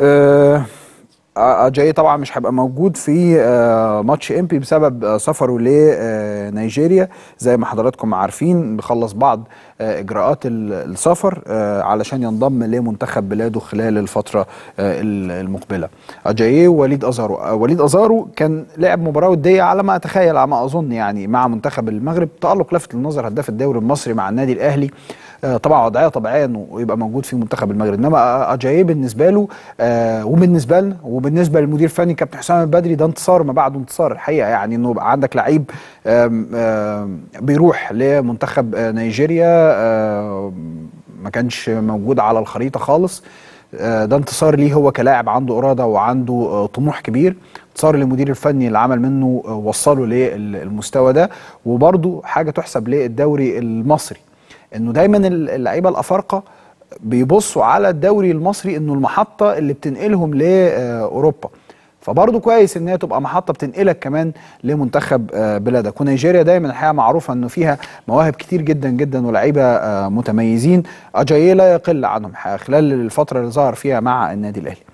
اجاي آه، آه، طبعا مش هيبقى موجود في آه، ماتش امبي بسبب سفره لنيجيريا زي ما حضراتكم عارفين بخلص بعض اجراءات السفر علشان ينضم لمنتخب بلاده خلال الفتره المقبله اجاي ووليد ازارو وليد ازارو كان لعب مباراه وديه على ما اتخيل على ما اظن يعني مع منتخب المغرب تالق لفت النظر هداف الدوري المصري مع النادي الاهلي آه، طبعا وضعيه طبيعيه انه يبقى موجود في منتخب المغرب انما اجاي آه، آه، بالنسبه له وبالنسبه لنا وبالنسبه للمدير الفني كابتن حسام البدري ده انتصار ما بعد انتصار الحقيقه يعني انه يبقى عندك لعيب بيروح لمنتخب نيجيريا ما كانش موجود على الخريطه خالص ده انتصار ليه هو كلاعب عنده اراده وعنده طموح كبير انتصار للمدير الفني اللي عمل منه وصله للمستوى ده وبرده حاجه تحسب للدوري المصري انه دايما اللعيبه الافارقه بيبصوا على الدوري المصري انه المحطه اللي بتنقلهم لاوروبا فبرضه كويس ان هي تبقى محطه بتنقلك كمان لمنتخب آه، بلادك ونيجيريا دايما الحقيقه معروفه انه فيها مواهب كتير جدا جدا ولاعيبه آه، متميزين اجاي لا يقل عنهم خلال الفتره اللي ظهر فيها مع النادي الاهلي